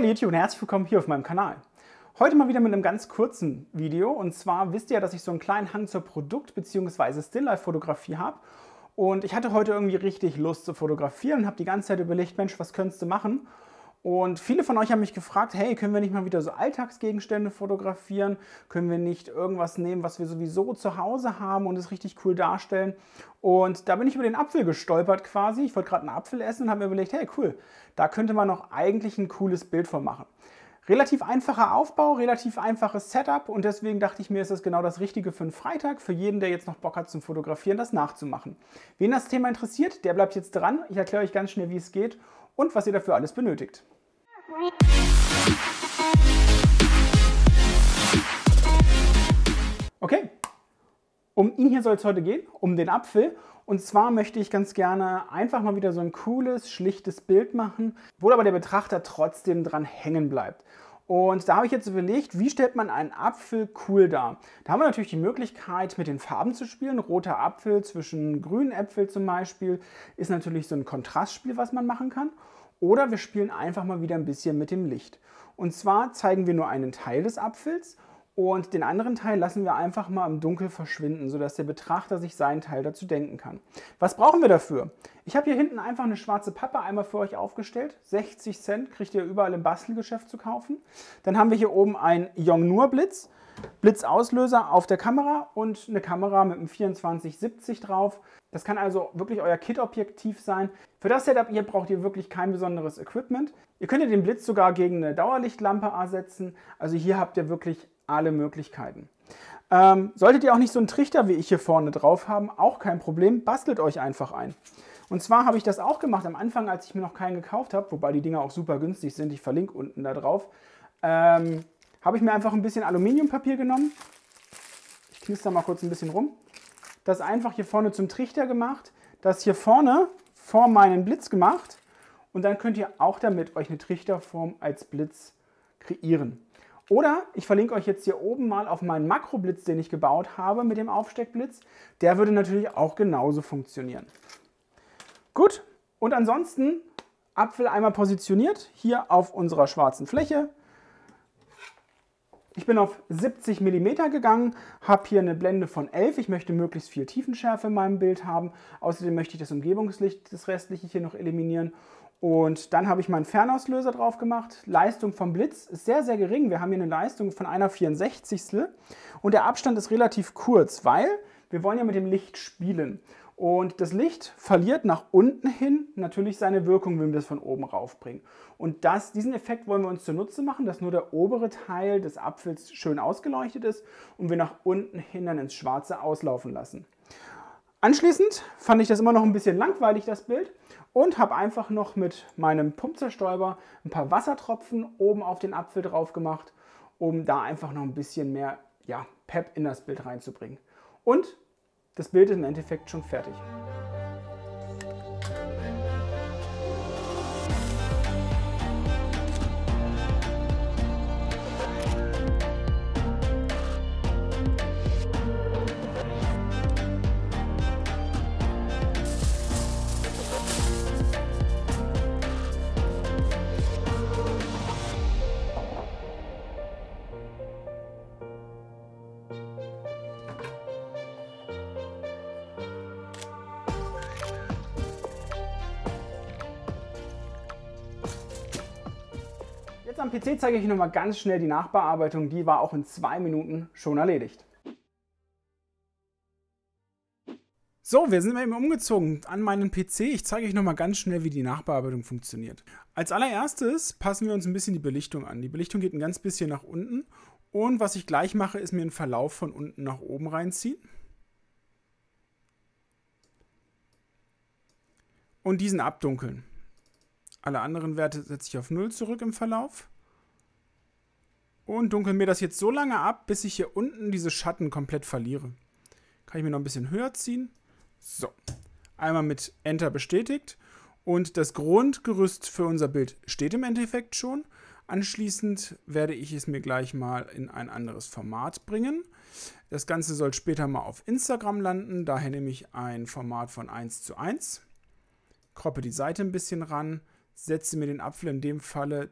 Leotie und herzlich willkommen hier auf meinem Kanal. Heute mal wieder mit einem ganz kurzen Video und zwar wisst ihr, dass ich so einen kleinen Hang zur Produkt- bzw. Stilllife-Fotografie habe und ich hatte heute irgendwie richtig Lust zu fotografieren und habe die ganze Zeit überlegt, Mensch, was könntest du machen? Und viele von euch haben mich gefragt, hey, können wir nicht mal wieder so Alltagsgegenstände fotografieren? Können wir nicht irgendwas nehmen, was wir sowieso zu Hause haben und es richtig cool darstellen? Und da bin ich über den Apfel gestolpert quasi. Ich wollte gerade einen Apfel essen und habe mir überlegt, hey, cool, da könnte man noch eigentlich ein cooles Bild von machen. Relativ einfacher Aufbau, relativ einfaches Setup und deswegen dachte ich mir, ist das genau das Richtige für einen Freitag, für jeden, der jetzt noch Bock hat zum Fotografieren, das nachzumachen. Wen das Thema interessiert, der bleibt jetzt dran. Ich erkläre euch ganz schnell, wie es geht und was ihr dafür alles benötigt. Okay, um ihn hier soll es heute gehen, um den Apfel. Und zwar möchte ich ganz gerne einfach mal wieder so ein cooles, schlichtes Bild machen, wo aber der Betrachter trotzdem dran hängen bleibt. Und da habe ich jetzt überlegt, wie stellt man einen Apfel cool dar? Da haben wir natürlich die Möglichkeit, mit den Farben zu spielen. Roter Apfel zwischen grünen Äpfel zum Beispiel ist natürlich so ein Kontrastspiel, was man machen kann. Oder wir spielen einfach mal wieder ein bisschen mit dem Licht. Und zwar zeigen wir nur einen Teil des Apfels und den anderen Teil lassen wir einfach mal im Dunkel verschwinden, sodass der Betrachter sich seinen Teil dazu denken kann. Was brauchen wir dafür? Ich habe hier hinten einfach eine schwarze Pappe einmal für euch aufgestellt. 60 Cent kriegt ihr überall im Bastelgeschäft zu kaufen. Dann haben wir hier oben einen Yongnur-Blitz. Blitzauslöser auf der Kamera und eine Kamera mit einem 2470 drauf. Das kann also wirklich euer Kit-Objektiv sein. Für das Setup hier braucht ihr wirklich kein besonderes Equipment. Ihr könnt den Blitz sogar gegen eine Dauerlichtlampe ersetzen. Also hier habt ihr wirklich alle Möglichkeiten. Ähm, solltet ihr auch nicht so einen Trichter wie ich hier vorne drauf haben, auch kein Problem, bastelt euch einfach ein. Und zwar habe ich das auch gemacht am Anfang, als ich mir noch keinen gekauft habe, wobei die Dinger auch super günstig sind, ich verlinke unten da drauf. Ähm, habe ich mir einfach ein bisschen Aluminiumpapier genommen. Ich knister mal kurz ein bisschen rum. Das einfach hier vorne zum Trichter gemacht. Das hier vorne vor meinen Blitz gemacht. Und dann könnt ihr auch damit euch eine Trichterform als Blitz kreieren. Oder ich verlinke euch jetzt hier oben mal auf meinen Makroblitz, den ich gebaut habe mit dem Aufsteckblitz. Der würde natürlich auch genauso funktionieren. Gut, und ansonsten Apfel einmal positioniert, hier auf unserer schwarzen Fläche. Ich bin auf 70 mm gegangen, habe hier eine Blende von 11. Ich möchte möglichst viel Tiefenschärfe in meinem Bild haben. Außerdem möchte ich das Umgebungslicht, das restliche hier noch eliminieren. Und dann habe ich meinen Fernauslöser drauf gemacht. Leistung vom Blitz ist sehr, sehr gering. Wir haben hier eine Leistung von einer 64. Und der Abstand ist relativ kurz, weil wir wollen ja mit dem Licht spielen. Und das Licht verliert nach unten hin natürlich seine Wirkung, wenn wir es von oben raufbringen. Und das, diesen Effekt wollen wir uns zunutze machen, dass nur der obere Teil des Apfels schön ausgeleuchtet ist und wir nach unten hin dann ins Schwarze auslaufen lassen. Anschließend fand ich das immer noch ein bisschen langweilig, das Bild, und habe einfach noch mit meinem Pumpzerstäuber ein paar Wassertropfen oben auf den Apfel drauf gemacht, um da einfach noch ein bisschen mehr ja, Pep in das Bild reinzubringen. Und das Bild ist im Endeffekt schon fertig. Jetzt am PC zeige ich nochmal ganz schnell die Nachbearbeitung, die war auch in zwei Minuten schon erledigt. So, wir sind eben umgezogen an meinen PC. Ich zeige euch nochmal ganz schnell, wie die Nachbearbeitung funktioniert. Als allererstes passen wir uns ein bisschen die Belichtung an. Die Belichtung geht ein ganz bisschen nach unten. Und was ich gleich mache, ist mir einen Verlauf von unten nach oben reinziehen. Und diesen abdunkeln. Alle anderen Werte setze ich auf 0 zurück im Verlauf. Und dunkel mir das jetzt so lange ab, bis ich hier unten diese Schatten komplett verliere. Kann ich mir noch ein bisschen höher ziehen. So, einmal mit Enter bestätigt. Und das Grundgerüst für unser Bild steht im Endeffekt schon. Anschließend werde ich es mir gleich mal in ein anderes Format bringen. Das Ganze soll später mal auf Instagram landen. Daher nehme ich ein Format von 1 zu 1. Kroppe die Seite ein bisschen ran setze mir den Apfel in dem Falle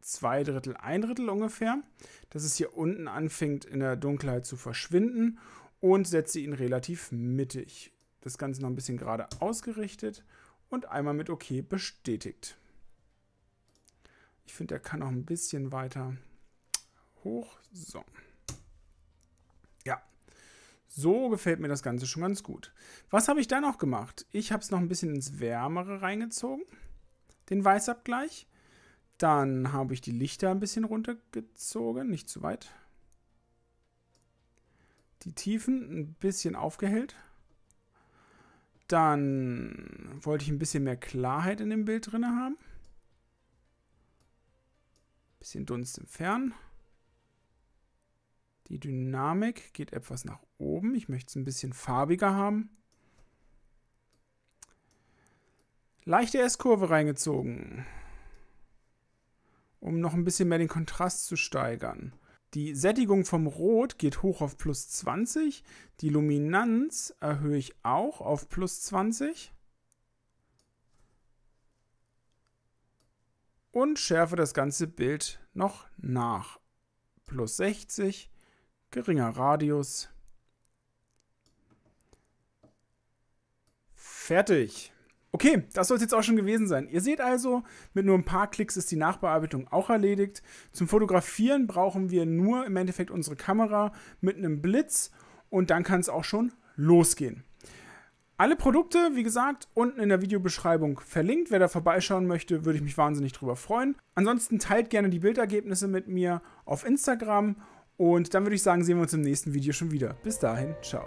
zwei Drittel, ein Drittel ungefähr, dass es hier unten anfängt in der Dunkelheit zu verschwinden und setze ihn relativ mittig. Das Ganze noch ein bisschen gerade ausgerichtet und einmal mit OK bestätigt. Ich finde, er kann noch ein bisschen weiter hoch. So. Ja. So gefällt mir das Ganze schon ganz gut. Was habe ich da noch gemacht? Ich habe es noch ein bisschen ins Wärmere reingezogen den Weißabgleich. Dann habe ich die Lichter ein bisschen runtergezogen, nicht zu weit. Die Tiefen ein bisschen aufgehellt. Dann wollte ich ein bisschen mehr Klarheit in dem Bild drin haben. Ein bisschen Dunst entfernen. Die Dynamik geht etwas nach oben. Ich möchte es ein bisschen farbiger haben. leichte S-Kurve reingezogen, um noch ein bisschen mehr den Kontrast zu steigern. Die Sättigung vom Rot geht hoch auf plus 20. Die Luminanz erhöhe ich auch auf plus 20. Und schärfe das ganze Bild noch nach. Plus 60, geringer Radius. Fertig. Okay, das soll es jetzt auch schon gewesen sein. Ihr seht also, mit nur ein paar Klicks ist die Nachbearbeitung auch erledigt. Zum Fotografieren brauchen wir nur im Endeffekt unsere Kamera mit einem Blitz und dann kann es auch schon losgehen. Alle Produkte, wie gesagt, unten in der Videobeschreibung verlinkt. Wer da vorbeischauen möchte, würde ich mich wahnsinnig drüber freuen. Ansonsten teilt gerne die Bildergebnisse mit mir auf Instagram und dann würde ich sagen, sehen wir uns im nächsten Video schon wieder. Bis dahin, ciao.